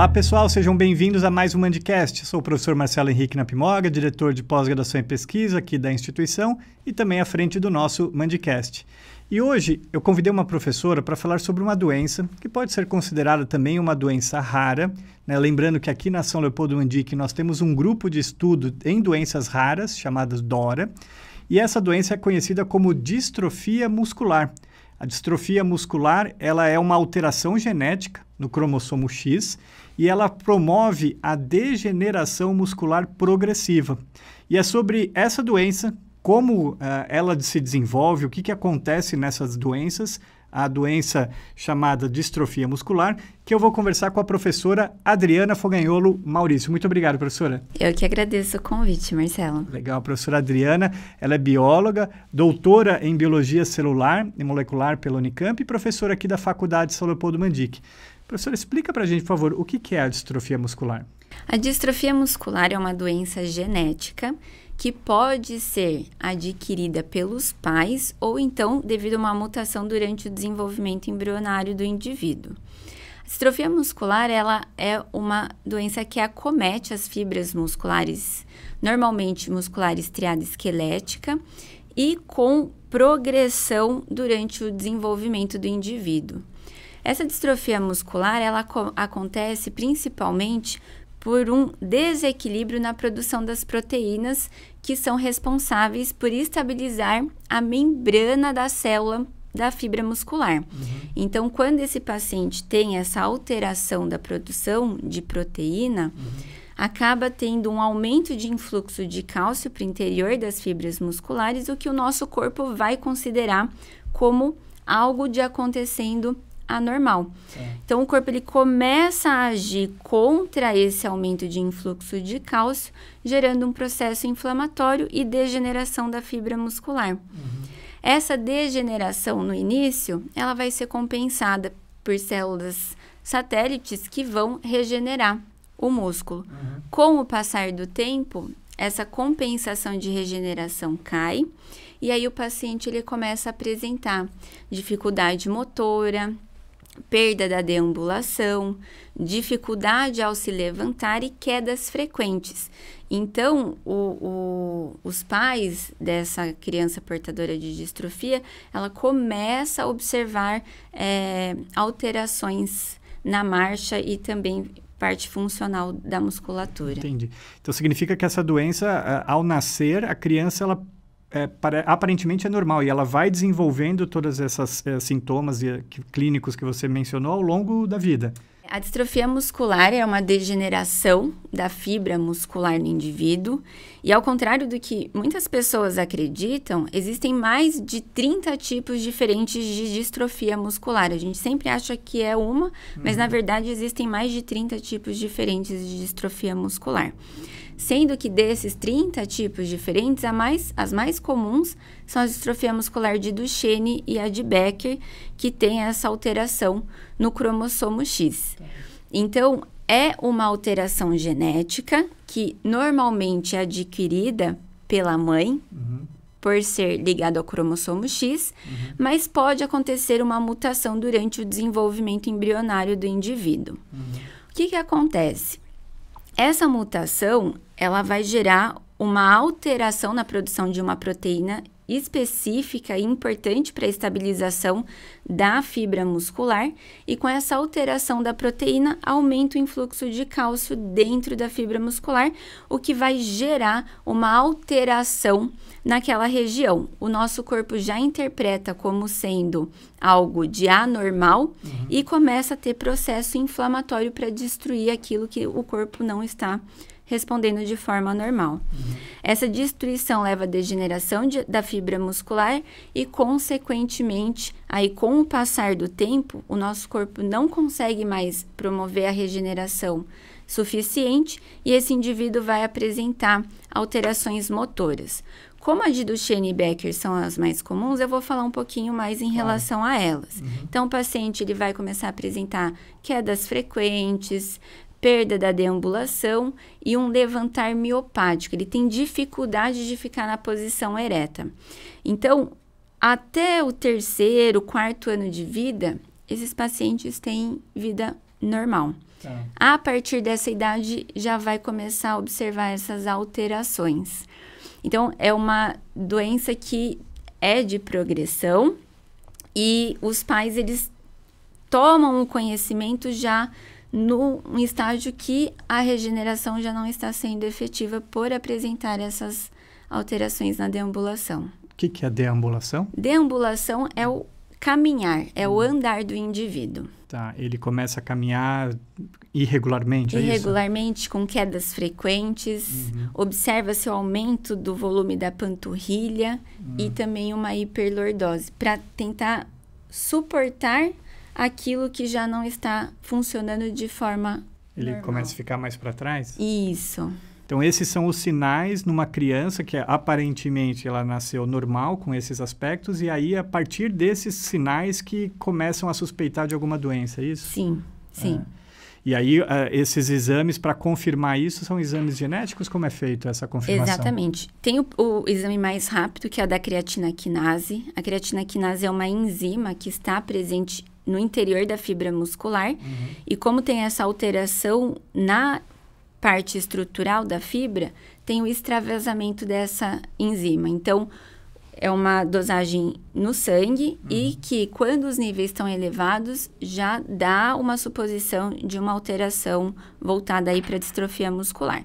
Olá, pessoal, sejam bem-vindos a mais um Mandicast. Sou o professor Marcelo Henrique Napimoga, diretor de pós-graduação em pesquisa aqui da instituição e também à frente do nosso Mandicast. E hoje eu convidei uma professora para falar sobre uma doença que pode ser considerada também uma doença rara. Né? Lembrando que aqui na São Leopoldo Mandique nós temos um grupo de estudo em doenças raras, chamadas DORA, e essa doença é conhecida como distrofia muscular. A distrofia muscular ela é uma alteração genética no cromossomo X e ela promove a degeneração muscular progressiva. E é sobre essa doença, como uh, ela se desenvolve, o que, que acontece nessas doenças, a doença chamada distrofia muscular, que eu vou conversar com a professora Adriana Foganholo Maurício. Muito obrigado, professora. Eu que agradeço o convite, Marcelo. Legal, a professora Adriana, ela é bióloga, doutora em biologia celular e molecular pela Unicamp e professora aqui da Faculdade São Leopoldo Mandic. Professora, explica para a gente, por favor, o que é a distrofia muscular? A distrofia muscular é uma doença genética que pode ser adquirida pelos pais ou então devido a uma mutação durante o desenvolvimento embrionário do indivíduo. A distrofia muscular ela é uma doença que acomete as fibras musculares, normalmente muscular estriada esquelética, e com progressão durante o desenvolvimento do indivíduo. Essa distrofia muscular ela acontece principalmente por um desequilíbrio na produção das proteínas que são responsáveis por estabilizar a membrana da célula da fibra muscular. Uhum. Então, quando esse paciente tem essa alteração da produção de proteína, uhum. acaba tendo um aumento de influxo de cálcio para o interior das fibras musculares, o que o nosso corpo vai considerar como algo de acontecendo anormal. É. Então, o corpo ele começa a agir contra esse aumento de influxo de cálcio, gerando um processo inflamatório e degeneração da fibra muscular. Uhum. Essa degeneração no início, ela vai ser compensada por células satélites que vão regenerar o músculo. Uhum. Com o passar do tempo, essa compensação de regeneração cai e aí o paciente ele começa a apresentar dificuldade motora, perda da deambulação, dificuldade ao se levantar e quedas frequentes. Então, o, o, os pais dessa criança portadora de distrofia, ela começa a observar é, alterações na marcha e também parte funcional da musculatura. Entendi. Então significa que essa doença, ao nascer, a criança ela é, para, aparentemente é normal e ela vai desenvolvendo todas essas é, sintomas e, eh, que, clínicos que você mencionou ao longo da vida. A distrofia muscular é uma degeneração da fibra muscular no indivíduo, e ao contrário do que muitas pessoas acreditam, existem mais de 30 tipos diferentes de distrofia muscular. A gente sempre acha que é uma, mas na uhum. verdade existem mais de 30 tipos diferentes de distrofia muscular sendo que desses 30 tipos diferentes, mais, as mais comuns são a distrofia muscular de Duchenne e a de Becker, que tem essa alteração no cromossomo X. Então, é uma alteração genética que normalmente é adquirida pela mãe, uhum. por ser ligada ao cromossomo X, uhum. mas pode acontecer uma mutação durante o desenvolvimento embrionário do indivíduo. Uhum. O que, que acontece? Essa mutação ela vai gerar uma alteração na produção de uma proteína específica e importante para a estabilização da fibra muscular, e com essa alteração da proteína, aumenta o influxo de cálcio dentro da fibra muscular, o que vai gerar uma alteração naquela região. O nosso corpo já interpreta como sendo algo de anormal uhum. e começa a ter processo inflamatório para destruir aquilo que o corpo não está respondendo de forma normal. Uhum. Essa destruição leva à degeneração de, da fibra muscular e, consequentemente, aí com o passar do tempo, o nosso corpo não consegue mais promover a regeneração suficiente e esse indivíduo vai apresentar alterações motoras. Como a de Duchenne e Becker são as mais comuns, eu vou falar um pouquinho mais em relação a elas. Uhum. Então, o paciente ele vai começar a apresentar quedas frequentes, perda da deambulação e um levantar miopático. Ele tem dificuldade de ficar na posição ereta. Então, até o terceiro, quarto ano de vida, esses pacientes têm vida normal. Tá. A partir dessa idade, já vai começar a observar essas alterações. Então, é uma doença que é de progressão e os pais, eles tomam o conhecimento já num estágio que a regeneração já não está sendo efetiva por apresentar essas alterações na deambulação. O que, que é deambulação? Deambulação é o caminhar, é o andar do indivíduo. Tá, ele começa a caminhar irregularmente, é Irregularmente, isso? com quedas frequentes, uhum. observa-se o aumento do volume da panturrilha uhum. e também uma hiperlordose, para tentar suportar aquilo que já não está funcionando de forma. Ele normal. começa a ficar mais para trás? Isso. Então, esses são os sinais numa criança que é, aparentemente ela nasceu normal com esses aspectos, e aí a partir desses sinais que começam a suspeitar de alguma doença, é isso? Sim, sim. É. E aí, uh, esses exames, para confirmar isso, são exames genéticos? Como é feito essa confirmação? Exatamente. Tem o, o, exame mais rápido, que é o da creatina quinase. A creatina quinase é uma enzima que está presente no interior da fibra muscular. Uhum. E como tem essa alteração na parte estrutural da fibra, tem o extravasamento dessa enzima. Então, é uma dosagem no sangue uhum. e que, quando os níveis estão elevados, já dá uma suposição de uma alteração voltada aí para distrofia muscular.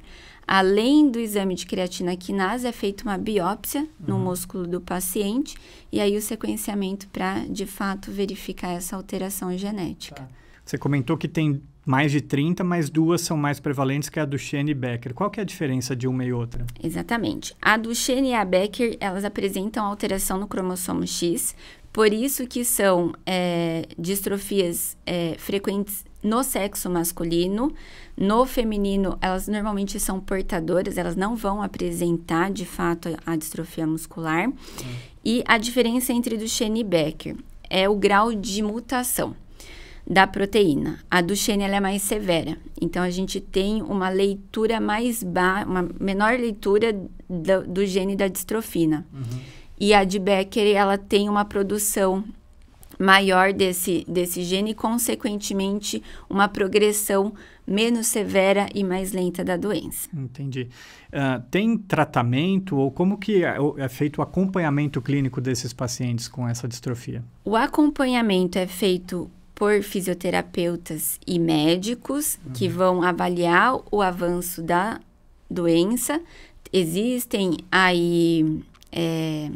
Além do exame de creatina quinase, é feita uma biópsia uhum. no músculo do paciente e aí o sequenciamento para, de fato, verificar essa alteração genética. Tá. Você comentou que tem mais de 30, mas duas são mais prevalentes que a Duchenne e Becker. Qual que é a diferença de uma e outra? Exatamente. A Duchenne e a Becker, elas apresentam alteração no cromossomo X, por isso que são é, distrofias é, frequentes no sexo masculino, no feminino, elas normalmente são portadoras, elas não vão apresentar de fato a distrofia muscular. E a diferença entre Duchenne e Becker é o grau de mutação da proteína. A Duchenne ela é mais severa, então a gente tem uma leitura mais baixa, uma menor leitura do, do gene da distrofina. Uhum. E a de Becker ela tem uma produção maior desse, desse gene e, consequentemente, uma progressão menos severa e mais lenta da doença. Entendi. Uh, tem tratamento ou como que é, é feito o acompanhamento clínico desses pacientes com essa distrofia? O acompanhamento é feito por fisioterapeutas e médicos uhum. que vão avaliar o avanço da doença. Existem aí é,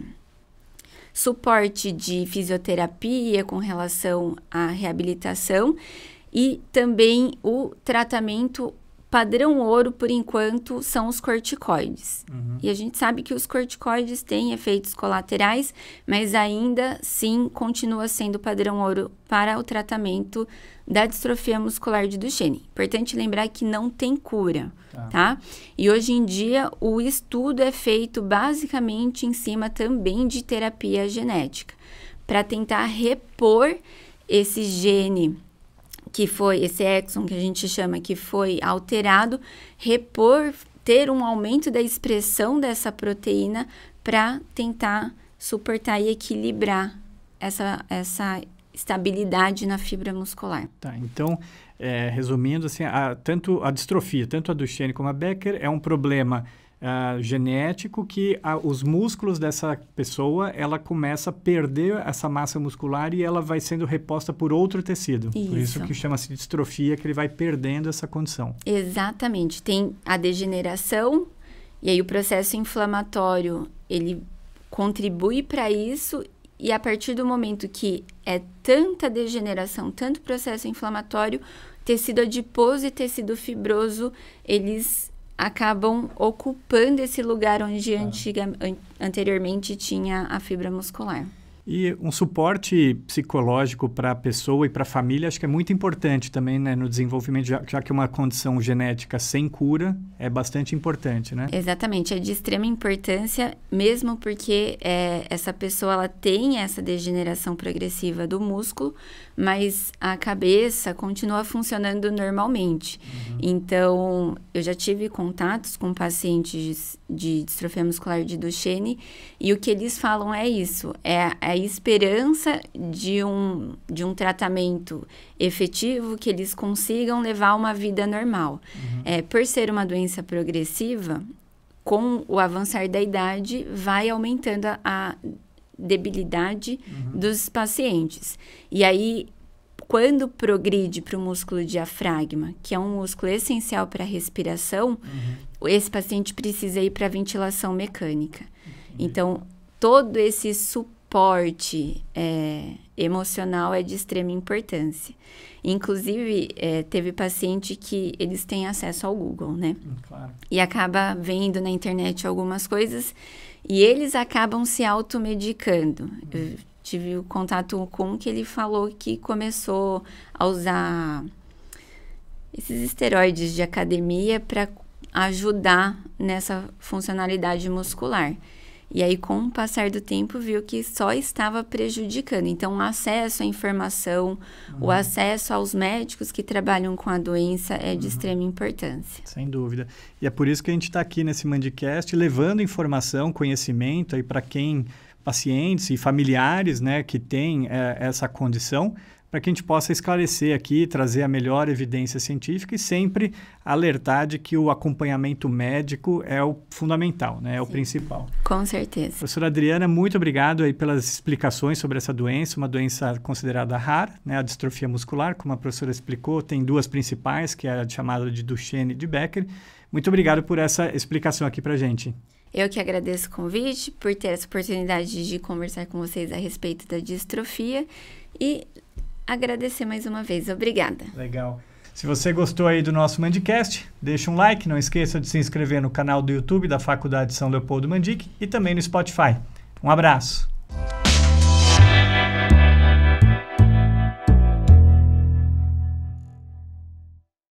suporte de fisioterapia com relação à reabilitação e também o tratamento padrão ouro, por enquanto, são os corticoides. Uhum. E a gente sabe que os corticoides têm efeitos colaterais, mas ainda sim continua sendo padrão ouro para o tratamento da distrofia muscular de Duchenne. Importante lembrar que não tem cura, tá. tá? E hoje em dia o estudo é feito basicamente em cima também de terapia genética, para tentar repor esse gene que foi esse exon que a gente chama que foi alterado, repor, ter um aumento da expressão dessa proteína para tentar suportar e equilibrar essa, essa estabilidade na fibra muscular. Tá, então, é, resumindo, assim, a, tanto a distrofia, tanto a Duchenne como a Becker é um problema uh, genético que a, os músculos dessa pessoa ela começa a perder essa massa muscular e ela vai sendo reposta por outro tecido. Isso. Por isso que chama-se distrofia, que ele vai perdendo essa condição. Exatamente. Tem a degeneração e aí o processo inflamatório ele contribui para isso e a partir do momento que é tanta degeneração, tanto processo inflamatório, tecido adiposo e tecido fibroso, eles acabam ocupando esse lugar onde ah. antiga, anteriormente tinha a fibra muscular. E um suporte psicológico para a pessoa e para a família acho que é muito importante também né, no desenvolvimento, já, já que é uma condição genética sem cura, é bastante importante, né? Exatamente, é de extrema importância, mesmo porque é, essa pessoa ela tem essa degeneração progressiva do músculo, mas a cabeça continua funcionando normalmente. Uhum. Então, eu já tive contatos com pacientes de distrofia muscular de Duchenne e o que eles falam é isso, é a esperança de um, de um tratamento efetivo que eles consigam levar uma vida normal. Uhum. É, por ser uma doença progressiva, com o avançar da idade, vai aumentando a, a debilidade uhum. dos pacientes. E aí, quando progride para o músculo diafragma, que é um músculo essencial para a respiração, uhum. esse paciente precisa ir para a ventilação mecânica. Uhum. Então, todo esse suporte suporte é, emocional é de extrema importância. Inclusive, é, teve paciente que eles têm acesso ao Google, né? Hum, claro. E acaba vendo na internet algumas coisas e eles acabam se automedicando. Hum. Eu tive o contato com um que ele falou que começou a usar esses esteroides de academia para ajudar nessa funcionalidade muscular. E aí, com o passar do tempo, viu que só estava prejudicando. Então, o acesso à informação, uhum. o acesso aos médicos que trabalham com a doença é de uhum. extrema importância. Sem dúvida. E é por isso que a gente está aqui nesse Mandicast, levando informação, conhecimento aí para quem pacientes e familiares né, que têm é, eh, essa condição, para que a gente possa esclarecer aqui, trazer a melhor evidência científica e sempre alertar de que o acompanhamento médico é o fundamental, né? é Sim. o principal. Com certeza. Professora Adriana, muito obrigado aí pelas explicações sobre essa doença, uma doença considerada rara, né? a distrofia muscular, como a professora explicou, tem duas principais, que é a chamada de Duchenne e de Becker. Muito obrigado por essa explicação aqui para a gente. Eu que agradeço o convite, por ter essa oportunidade de conversar com vocês a respeito da distrofia e agradecer mais uma vez. Obrigada. Legal. Se você gostou aí do nosso Mandicast, deixa um like, não esqueça de se inscrever no canal do YouTube da Faculdade São Leopoldo Mandic e também no Spotify. Um abraço.